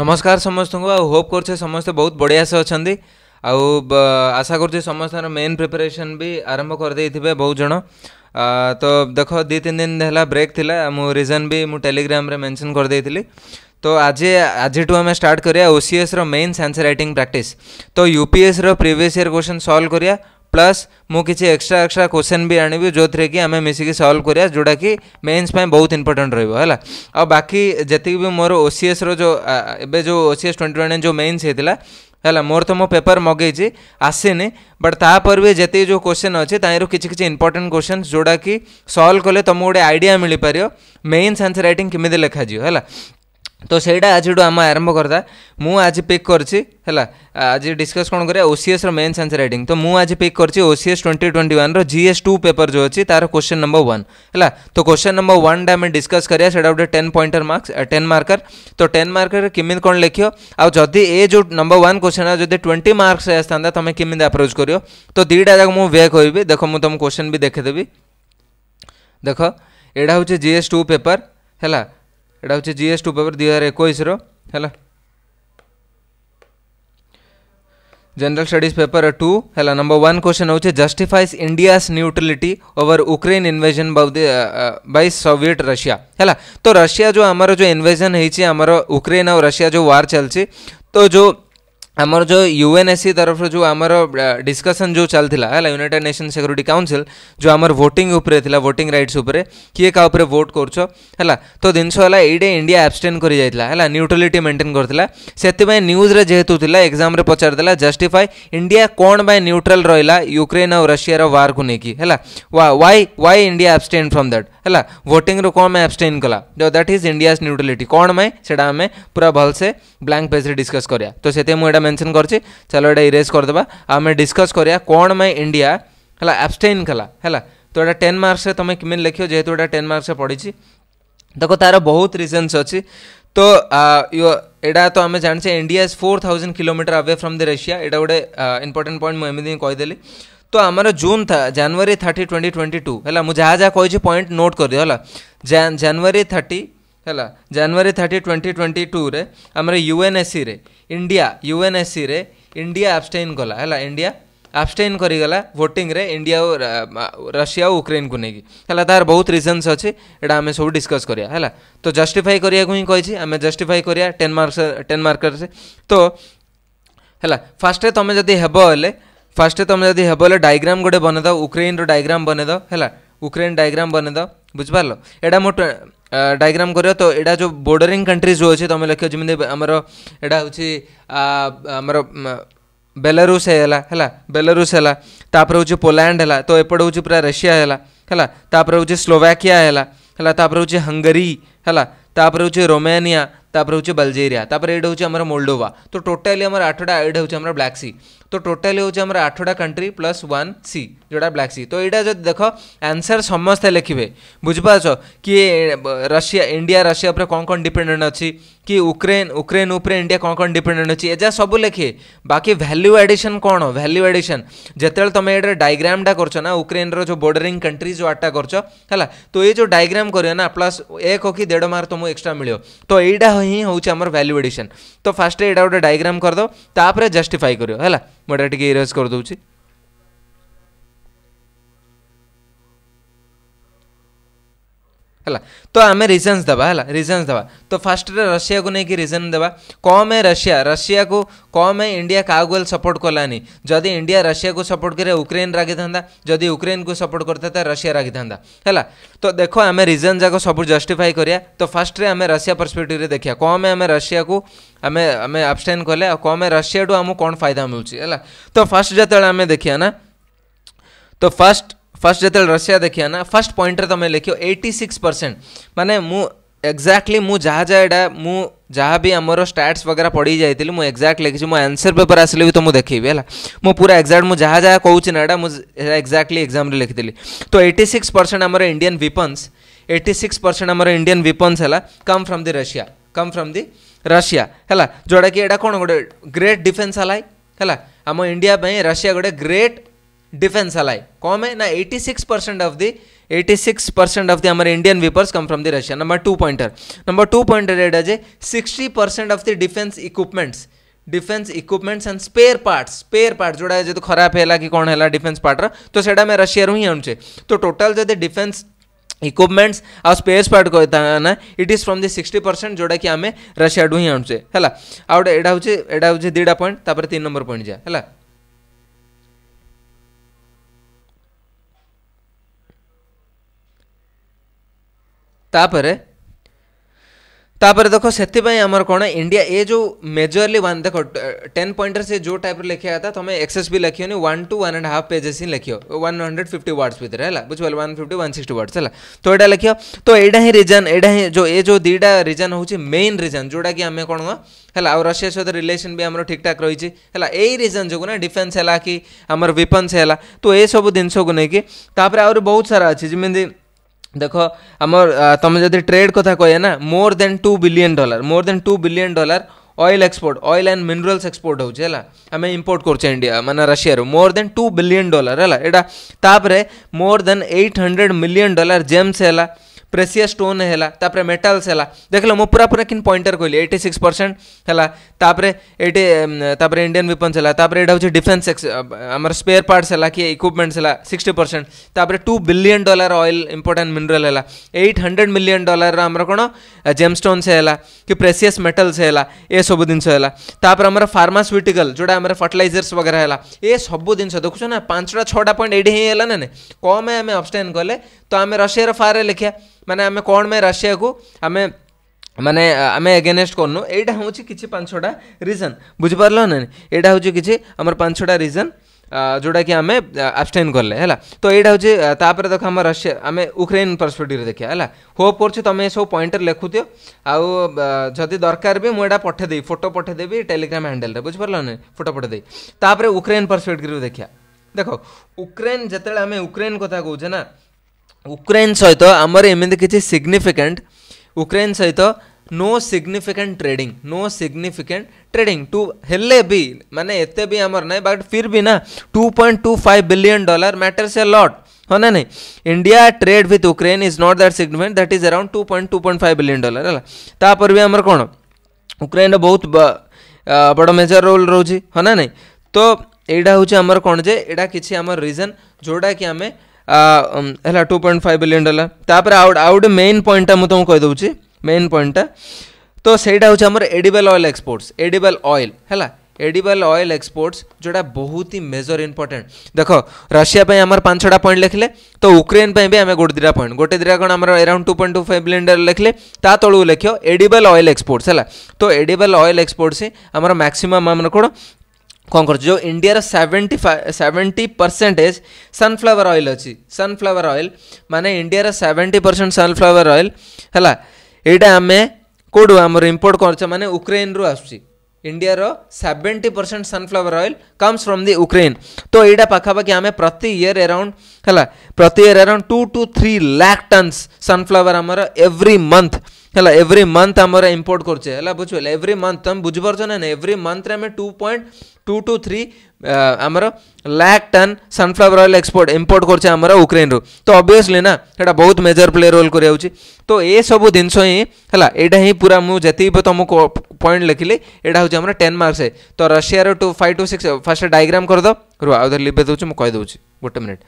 नमस्कार समस्त को होप कर समस्ते बहुत बढ़िया से अच्छा आउ आशा कर समस्त मेन प्रिपरेशन भी आरंभ कर दे करदे बहुत जन तो देख दु तीन दिन है ब्रेक थिला मु रीजन भी मु टेलीग्राम रे मेंशन कर करदे तो आज आज आम स्टार्ट करिया ओसीएस रो मेन सेंसर राइटिंग प्रैक्टिस तो यूपीएस रो प्रीवियस ईयर क्वेश्चन सॉल्व करिया प्लस मुझे एक्सट्रा एक्सट्रा क्वेश्चन भी आणवी जो थे कि आम मिसिकी सल्व करा जोटा कि मेन्स बहुत इंपोर्टाट रहा आ बाकी जी भी मोर ओसीएस रो ए जो ओसीएस ट्वेंटी वन जो मेन्स होता है मोर तो मो पेपर मगे आसीनी बट तापर भी जी जो क्वेश्चन अच्छे तैर किसी इंपोर्टां क्वेश्चन जोटा कि सल्व कले तुमको गोटे आईडिया मिल पार मेन्स आंसर रईट केमी लिखा है तो ସେଇଟା ଆଜିଠୁ ଆମେ ଆରମ୍ଭ କରିଦା ମୁଁ ଆଜି ପିକ୍ କରିଛି ହେଲା ଆଜି ଡିସ୍କସ୍ କ'ଣ କରିବା ଓସିଏସ୍ର ମେନ୍ ସାନ୍ସ ରାଇଟିଂ ତ ମୁଁ ଆଜି ପିକ୍ କରିଛି ଓସିଏସ୍ ଟ୍ୱେଣ୍ଟି ଟ୍ୱେଣ୍ଟି ୱାନ୍ର ଜିଏସ୍ ଟୁ ପେପର୍ ଯେଉଁ ଅଛି ତା'ର କ୍ୱେଶ୍ଚନ୍ ନମ୍ବର ୱାନ୍ ହେଲା ତ କ୍ୱେଶ୍ଚନ୍ ନମ୍ବର ୱାନ୍ଟା ଆମେ ଡିସ୍କସ୍ କରିବା ସେଇଟା ଗୋଟେ ଟେନ୍ ପଏଣ୍ଟର ମାର୍କସ ଟେନ୍ ମାର୍କର ତ ଟେନ୍ ମାର୍କରେ କେମିତି କ'ଣ ଲେଖିବ ଆଉ ଯଦି ଏ ଯେଉଁ ନମ୍ବର ୱାନ୍ କ୍ୱେଶ୍ଚନ୍ ଯଦି ଟ୍ୱେଣ୍ଟି ମାର୍କସ ଆସିଥାନ୍ତା ତୁମେ କେମିତି ଆପ୍ରୋଚ୍ କରିବ ତ ଦୁଇଟା ଯାକ ମୁଁ ୱେ କହିବି ଦେଖ ମୁଁ ତୁମ କ୍ୱେଶ୍ଚନ୍ ବି ଦେଖିଦେବି ଦେଖ ଏଇଟା ହେଉଛି ଜିଏସ୍ ଟୁ ପେପର୍ ହେଲା এটা হচ্ছে জিএস টু পেপর দুই হাজার একুশর হল জেনারেল স্টডিজ পেপর টু হল নম্বর ওয়ান কোশ্চেন হচ্ছে justifies India's neutrality over Ukraine invasion by Soviet Russia है तो रशिया जो आमर जो इन्वेजन होमर यूक्रेन और रशिया जो वार चलती तो जो आमर जो यूएनएससी तरफ जो आम डिस्कसन जो चलता है यूनिटेड नेशन सिक्यूरीटी काउनसिल जो आम वोटिंग था वोट रईट्स किए क्या वोट करा तो जिनस इंडिया आबसटेन कर न्यूट्रालीट मेन्टेन करता से न्यूज्रे जेहतु था एक्जाम पचार जस्टिफाए इंडिया कौन बै न्यूट्राल रहा युक्रेन आउ रशिया वार को लेकिन why why India abstain from that ହେଲା ଭୋଟିଂରୁ କ'ଣ ପାଇଁ ଆବଷ୍ଟେନ୍ କଲା ଦ୍ୟାଟ୍ ଇଜ୍ ଇଣ୍ଡିଆଜ୍ ନ୍ୟୁଟ୍ରାଲିଟି କ'ଣ ପାଇଁ ସେଇଟା ଆମେ ପୁରା ଭଲସେ ବ୍ଲାଙ୍କ ପେଜ୍ରେ ଡିସ୍କସ୍ କରିବା ତ ସେଥିପାଇଁ ମୁଁ ଏଇଟା ମେନ୍ସନ୍ କରିଛି ଚାଲ ଏଇଟା ଇରେଜ୍ କରିଦେବା ଆମେ ଡିସ୍କସ୍ କରିବା କ'ଣ ପାଇଁ ଇଣ୍ଡିଆ ହେଲା ଆବଷ୍ଟେନ୍ କଲା ହେଲା ତ ଏଇଟା ଟେନ୍ ମାର୍କସରେ ତୁମେ କେମିତି ଲେଖିବ ଯେହେତୁ ଏଇଟା ଟେନ୍ ମାର୍କସରେ ପଡ଼ିଛି ଦେଖ ତା'ର ବହୁତ ରିଜନ୍ସ ଅଛି ତ ଏଇଟା ତ ଆମେ ଜାଣିଛେ India is four thousand kilometre away from the Russia ଏଇଟା ଗୋଟେ ଇମ୍ପୋର୍ଟାଣ୍ଟ ପଏଣ୍ଟ ମୁଁ ଏମିତି ହିଁ କହିଦେଲି तो आम जून था January thirty twenty twenty two है मुझे जहाँ जहाँ कही पॉइंट नोट कर दिया जानुरी थर्टी है January thirty twenty twenty two आम UNSC India UNSC India abstain कला है इंडिया आबस्टेन करगला भोटिंग रे इंडिया रशिया और यूक्रेन को लेकिन तार बहुत रिजनस अच्छे यहाँ आम सब डिस्कस कर है तो जस्टिफाई करने आम जस्टिफाई करा टेन मार्क्स टेन मार्क से तो है फास्ट तुम्हें जब हेबले फास्ट तुम जब हे बोले डायग्राम गोटे बनैद उक्रेन डायग्राम बनैद है उक्रेन डायग्राम बनैद बुझिपार एटा मो डायग्राम कर तो यहाँ जो बोर्डरिंग कंट्रीज जो अच्छे तुम लिख जमी आमर एटा हूँ आमर बेलारूस है बेलारूस है हूँ है तो एपट हूँ पूरा रशिया है स्लोवाकिया है हूँ हंगरी है रोमानिया तापर हूँ बल्जेरियापर ये हमारे मोलडोवा तो टोटाली आम आठटा एट हूँ ब्लाक सी तो टोटाली हूँ आठटा कंट्री प्लस वन सी जो ब्लाक सी तो यहाँ जब देख आंसर समस्ते लिखे बुझिपार कि रशिया इंडिया रशिया पर कौन कौन डिपेडेंट अच्छी कि उक्रेन उक्रेन उपरे इंडिया कौन कौन डिपेडेंट अच्छी एजा सब लिखे बाकी भैल्यू एडिशन कौन भैल्यू एडिशन जितेबाला तुम ये डायग्रामा करो ना उक्रेन रो बोर्डरी कंट्री जो आठटा करो है तो ये जो डायग्राम करना प्लस एक हो कि देढ़ तुमको एक्सट्रा मिलो तो यहाँ ହିଁ ହେଉଛି ଆମର ଭ୍ୟାଲ୍ୟୁ ଏଡ଼ିସନ୍ ତ ଫାର୍ଷ୍ଟ ଏଇଟା ଗୋଟେ ଡାଇଗ୍ରାମ୍ କରିଦେବ ତାପରେ ଜଷ୍ଟିଫାଇ କରିବ ହେଲା ମୁଁ ଏଇଟା ଟିକେ ଇରେଜ୍ କରିଦେଉଛି है तो आम रिजनस दबा है रिजनस दबा तो फास्ट्रे रशिया को लेकिन रिजन देवा कम है रशिया रशिया को कम है इंडिया क्या गोल सपोर्ट कलानी जदि इंडिया रशिया को सपोर्ट करे यूक्रेन रागि था जदि यूक्रेन को सपोर्ट करता था रशिया रागि था तो देखो आम रिजन जाक सब जस्टिफाई कराया तो फास्ट में आम रशिया परसपेक्टिव देखिया कम है रशिया को आम आम आबसटेन कले कम है रशिया आम कौन फायदा मिलूँ है तो फास्ट जो आम देखिया ना तो फास्ट ಫಸ್ಟ್ ಜೊತೆ ರಷ್ಯಾ ದಕ್ಕಿಯಾನ ಫಸ್ಟ್ ಪಾಯಿಂಟರ್ ತಮ್ಮ ಲೆಕ್ಕಿಯೋ ಏಯ್ಟಿ ಸಿಕ್ಸ್ ಪರ್ಸೆಂಟ್ ମାନେ ମୁଁ ଏକ୍ଜାକ୍ଟଲି ମୁଁ ଯାହା ଯାହା ଏଇଟା ମୁଁ ଯାହା ବି ଆମର ଷ୍ଟାଟ୍ସ ବଗେରା ପଢ଼ି ଯାଇଥିଲି ମୁଁ ଏକ୍ଜାକ୍ଟ ଲେଖିଛି ମୋ ଆନ୍ସର ପେପର୍ ଆସିଲେ ବି ତ ମୁଁ ଦେଖେଇବି ହେଲା ମୁଁ ପୁରା ଏକ୍ଜାକ୍ଟ ମୁଁ ଯାହା ଯାହା କହୁଛି ନା ଏଇଟା ମୁଁ ଏକ୍ଜାକ୍ଟଲି ଏକ୍ଜାମ୍ରେ ଲେଖିଥିଲି ତ ଏଇଟି ସିକ୍ସ ପରସେଣ୍ଟ ଆମର Indian weapons eighty six percent ଆମର ଇଣ୍ଡିଆନ୍ ୱିପନ୍ସ ହେଲା come from the Russia come from the Russia ହେଲା ଯେଉଁଟାକି ଏଇଟା କ'ଣ ଗୋଟେ ଗ୍ରେଟ୍ ଡିଫେନ୍ସ ଆଲାଇ ହେଲା ଆମ ଇଣ୍ଡିଆ ପାଇଁ ରଷିଆ ଗୋଟେ ଗ୍ରେଟ୍ defense ally कौन है ना 86 percent of the 86 percent of the हमारे Indian weapons come from the Russia number two pointer number two pointer add as sixty percent of the defence equipments defence equipments and spare parts spare part जोड़ा जो खराब है कि कौन है defence पार्टर तो सेटा मैं रशिया रू ही आनुचे तो टोटाल जब डिफेन्स इक्विपमेंट्स आउ स्पेस पार्ट कहता ना it is from the sixty percent जोटा कि आम रशिया डू ही है आउ एटा हूँ एटा पॉइंट तापर तीन नंबर पॉइंट जाए है तापर तापर से आमर कौन इंडिया ये जो मेजरली वन देखो टेन पॉइंटर से जो टाइप लिखा था तुम एक्सेस भी लिखियोनी one two one and half pages ही लिखियो वन हंड्रेड फिफ्टी वार्ड्स भितर है बुझे one fifty one sixty words है तो यहाँ लिख तो यहाँ ही रिजन यहाँ ही जो ये जो दुटा रिजन हूँ मेन रिजन जोटा कि आम कौन है रशिया सहित रिलेसन भी आम ठीक ठाक रही है रिजन जो ना डिफेन्स है कि आम विपन्स है तो ये सब जिनस को लेकिन आहुत सारा अच्छी जमीन দেখ আমার তুমি যদি ট্রেড কথা কয়ে না more than two billion dollar more than two billion dollar oil export oil and minerals export হচ্ছে হল আমি ইম্পোর্ট করছে ইন্ডিয়া মানে রাশিয়ার more than two billion dollar হল এটা তাপরে more than eight hundred million dollar gems হলা प्रेसीय स्टोन है मेटाल्स है देख लो मु पूरा पूरा पॉइंटर कहली एट्टी सिक्स परसेंट है एटी इंडियान वेपन्स है हूँ डिफेन्स आम स्पेयर पार्टस है कि इक्विपमेंट्स है sixty percent two billion dollar oil import mineral है एट हंड्रेड मिलियन डलार आम कौन जेमस्टोन्स है कि प्रेसीयस मेटाल्स है ये सब जिन है फार्मास्यूटिकल जोटा आम फर्टिलइजर्स वगैरह है ये सब जिन देखुना ना पांचटा छा पॉइंट ये कम आम अबस्टेन कले तो आम रशिया फायर लिखिया ମାନେ ଆମେ କ'ଣ ପାଇଁ ରାଷିଆକୁ ଆମେ ମାନେ ଆମେ ଏଗେନେଷ୍ଟ କରୁନୁ ଏଇଟା ହେଉଛି କିଛି ପାଞ୍ଚଟା ରିଜନ୍ ବୁଝିପାରିଲ ନା ଏଇଟା ହେଉଛି କିଛି ଆମର ପାଞ୍ଚଟା ରିଜନ୍ ଯେଉଁଟାକି ଆମେ ଆବଷ୍ଟେନ୍ କଲେ ହେଲା ତ ଏଇଟା ହେଉଛି ତାପରେ ଦେଖ ଆମ ରଷିଆ ଆମେ ୟୁକ୍ରେନ୍ ପର୍ସପେକ୍ଟିଭ୍ରେ ଦେଖିବା ହେଲା ହୋପ୍ କରୁଛି ତୁମେ ଏସବୁ ପଏଣ୍ଟରେ ଲେଖୁଥିବ ଆଉ ଯଦି ଦରକାର ବି ମୁଁ ଏଇଟା ପଠେଇଦେବି ଫଟୋ ପଠେଇଦେବି ଟେଲିଗ୍ରାମ ହ୍ୟାଣ୍ଡେଲରେ ବୁଝିପାରିଲ ନା ଫଟୋ ପଠେଇଦେବି ତାପରେ ୟୁକ୍ରେନ୍ ପର୍ସପେକ୍ଟିଭ୍ରୁ ଦେଖିବା ଦେଖ ୟୁକ୍ରେନ୍ ଯେତେବେଳେ ଆମେ ୟୁକ୍ରେନ୍ କଥା କହୁଛେ ନା उक्रेन सहित आमर एम किसी सिग्निफिकेन्ट उक्रेन सहित no significant trading no significant trading टू हेले भी माने एते भी आमर ना बट फिर भी ना 2.25 billion dollar matters a lot हाँ ना नहीं India trade with Ukraine is not that significant that is around 2.2.5 billion dollar है तापर भी आम कौन उक्रेन बहुत बड़ मेजर रोल रोज है ना नहीं तो यहाँ हूँ आमर कौन जे यहाँ किसी रिजन जोटा कि आमें ହେଲା two point five billion dollar ତାପରେ ଆଉ ଆଉ ଗୋଟେ ମେନ୍ ପଏଣ୍ଟଟା ମୁଁ ତୁମକୁ କହିଦେଉଛି ମେନ୍ ପଏଣ୍ଟଟା ତ ସେଇଟା ହେଉଛି ଆମର edible oil exports edible oil ହେଲା ଏଡ଼ିବାଲ୍ ଅଏଲ୍ ଏକ୍ସପୋର୍ଟସ୍ ଯେଉଁଟା ବହୁତ ହି ମେଜର ଇମ୍ପୋର୍ଟାଣ୍ଟ ଦେଖ ରଷିଆ ପାଇଁ ଆମର ପାଞ୍ଚଟା ପଏଣ୍ଟ ଲେଖିଲେ ତ ୟୁକ୍ରେନ୍ ପାଇଁ ବି ଆମେ ଗୋଟେ ଦୁଇଟା ପଏଣ୍ଟ ଗୋଟେ ଦୁଇଟା କ'ଣ ଆମର around two point two five billion dollar ଲେଖିଲେ ତା ତଳକୁ ଲେଖିବ ଏଡ଼ିବାଲ୍ ଅଏଲ୍ ଏକ୍ସପୋର୍ଟସ୍ ହେଲା ତ ଏଡ଼ିବାଲ୍ ଅଏଲ୍ ଏକ୍ସପୋର୍ଟସ୍ ଆମର ମ୍ୟାକ୍ସିମମ୍ ଆମର କ'ଣ କ'ଣ ଯେଉଁ ଇଣ୍ଡିଆର seventy seventy percentage sunflower oil ଅଛି ସନଫ୍ଲାୱାର ଅଏଲ୍ ମାନେ ଇଣ୍ଡିଆର ସେଭେଣ୍ଟି ପରସେଣ୍ଟ ସନଫ୍ଲାୱାର ଅଏଲ୍ ହେଲା ଏଇଟା ଆମେ କେଉଁଠୁ ଆମର ଇମ୍ପୋର୍ଟ କରୁଛେ ମାନେ ୟୁକ୍ରେନ୍ରୁ ଆସୁଛି ଇଣ୍ଡିଆର seventy percent sunflower oil comes from the Ukraine ତ ଏଇଟା ପାଖାପାଖି ଆମେ ପ୍ରତି ଇୟର୍ ଏରାଉଣ୍ଡ ହେଲା ପ୍ରତି year around two two three lakh tons sunflower ଆମର ଏଭ୍ରି ମନ୍ଥ ହେଲା ଏଭ୍ରି ମନ୍ଥ ଆମର ଇମ୍ପୋର୍ଟ କରୁଛେ ହେଲା ବୁଝିପାରିଲେ ଏଭ୍ରି ମନ୍ଥ ତମେ ବୁଝିପାରୁଛ ନା ନାହିଁ ଏଭ୍ରି ମନ୍ଥରେ ଆମେ two point two two three ଆମର lakh ton sunflower oil export import କରୁଛେ ଆମର ୟୁକ୍ରେନ୍ରୁ ତ ଅବଭିୟସ୍ଲି ନା ସେଇଟା ବହୁତ ମେଜର ପ୍ଲେ ରୋଲ୍ କରିଯାଉଛି ତ ଏସବୁ ଜିନିଷ ହିଁ ହେଲା ଏଇଟା ହିଁ ପୁରା ମୁଁ ଯେତିକି ତୁମକୁ ପଏଣ୍ଟ ଲେଖିଲି ଏଇଟା ହେଉଛି ଆମର ଟେନ୍ ମାର୍କସ୍ ତ ରଷିଆର two five two six first diagram କରିଦେବ ରୁହ ଆଉ ଥରେ ଲିଭେଇ ଦେଉଛି ମୁଁ କହିଦେଉଛି ଗୋଟେ ମିନିଟ୍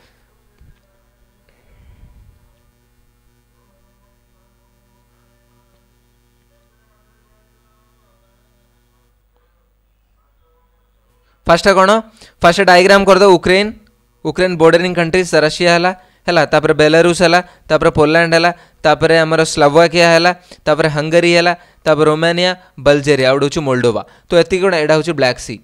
फास्ट कौन फास्ट डायग्राम करदे Ukraine Ukraine bordering countries Russia है ହେଲା ତାପରେ ବେଲାରୁଷ ହେଲା ତାପରେ ପୋଲାଣ୍ଡ ହେଲା ତାପରେ ଆମର ସ୍ଲୋଭାକିଆ ହେଲା ତାପରେ ହଙ୍ଗେରୀ ହେଲା ତାପରେ ରୋମାନିଆ ବଲଜେରିଆ ଆଉ ଗୋଟେ ହେଉଛି ମୋଲଡୋଭା ତ ଏତିକି କ'ଣ ଏଇଟା ହେଉଛି ବ୍ଲାକ୍ ସି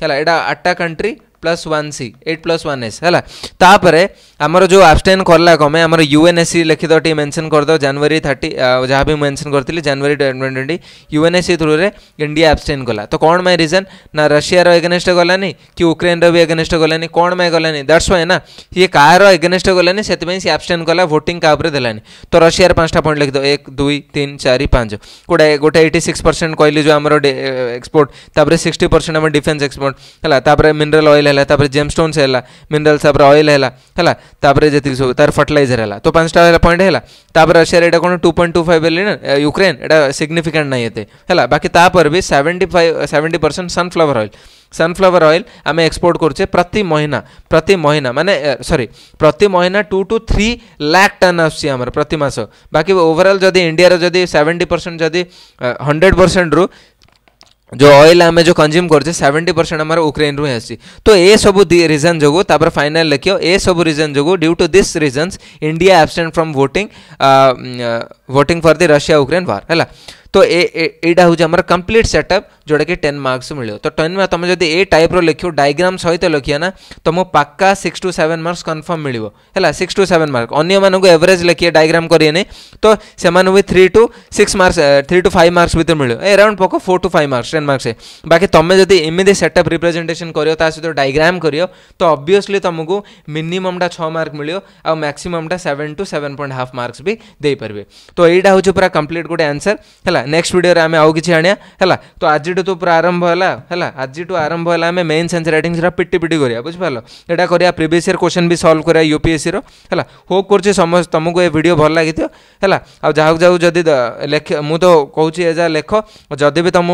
ହେଲା ଏଇଟା ଆଠଟା country plus one C eight plus one S है आमर जो आबस्टेन कला कमे आम यूएनएससी लिखित टी मेनसन करद जानुरी थर्ट जहाँ भी मेनसन करी January twenty UNSC through India abstain कला तो कौन माइ रिजन ना रशिया एगेनेस्ट गलानी कि युक्रेन भी एगेनेस्ट गलानी कौन माइ गलानी दैट्स वाई ना ये कहार एगेनेस्ट गलानी से आबस्टेन कला भोट क्या देलानी तो रशिया पांचटा पॉइंट लिखिद एक दुई तीन चार पाँच गोटे गोटे एट्टी सिक्स परसेंट कहली जो आम एक्सपोर्ट सिक्सटी परसेंट आम डिफेन्स एक्सपोर्ट है मिनराल अएल ହେଲା ତାପରେ ଜେମଷ୍ଟୋନ୍ସ ହେଲା ମିନେରାଲ୍ସ ତାପରେ ଅଏଲ୍ ହେଲା ହେଲା ତାପରେ ଯେତିକି ସବୁ ତାର ଫର୍ଟିଲାଇଜର ହେଲା ତ ପାଞ୍ଚଟା ହେଲା ପଏଣ୍ଟ ହେଲା ତାପରେ ରଷିଆରେ ଏଇଟା କ'ଣ ଟୁ ପଏଣ୍ଟ ଟୁ ଫାଇଭ୍ ହେଲାଣି ୟୁକ୍ରେନ ଏଇଟା ସିଗ୍ନିଫିକାଣ୍ଟ ନାହିଁ ଏତେ ହେଲା ବାକି ତାପରେ ବି seventy five seventy percent sunflower oil sunflower oil ଆମେ ଏକ୍ସପୋର୍ଟ କରୁଛେ ପ୍ରତି ମହିନା ପ୍ରତି ମହିନା ମାନେ ସରି ପ୍ରତି ମହିନା two two three lakh ton ଆସୁଛି ଆମର ପ୍ରତି ମାସ ବାକି ଓଭରଅଲ୍ ଯଦି ଇଣ୍ଡିଆର ଯଦି ସେଭେଣ୍ଟି ପରସେଣ୍ଟ ଯଦି ହଣ୍ଡ୍ରେଡ଼ ପରସେଣ୍ଟରୁ जो अएल आम जो कंज्यूम करे सेवेन्टी परसेंट आम उक्रेन रू आसी तो ए सब रिजन जो फाइनाल लिख ए सब रिजन जो due to this reason India absent from voting voting for the Russia Ukraine war है तो यहाँ हूँ कम्प्लीट सेटअप जोड़ा कि टेन मार्क्स मिले तो टेन तुम जब ए टाइप रख डायग्राम सहित लिखिए ना तो पक्का six to seven marks confirm मिल six to seven marks mark अगर एवरेज लिखिए डायग्राम करिए तो से भी three to six marks three to five marks भी मिले एराउंड पक four to five marks ten marks बाकी तुम जब एम सेटअप रिप्रेजेंटेसन कर सहित डायग्राम कर तो अबियसली तुमक मिनिममटा छ मार्क मिलो आउ मैक्सीमटा seven to seven point half marks भी दे पारे तो यहाँ हूँ पूरा कम्प्लीट गोटे आंसर है है नेक्स्ट भिडियो आम आउ कि आया है तो आज तो प्रारंभ है आज आरंभ है आम मेन सेन्स रईटिंग पिटी पिटी कराया बुझीपाल यहाँ करा प्रिवियस इयर क्वेश्चन भी सल्व कराया यूपीएससी रहा होप कर समस्त तुमको ये भिड भल लगी है जहाँ जाऊ जदि लेख मुझे कौच एज आ लेख जदि भी तुम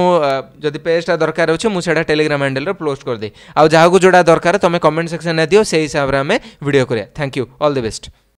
जब पेजटा दरकार हो मुझे टेलीग्राम हैंडेल पोस्ट करदे आज जहाँ को जोड़ा दरकार तुम कमेंट सेक्शन में दि से हिसाब से आम भिड कराया thank you all the best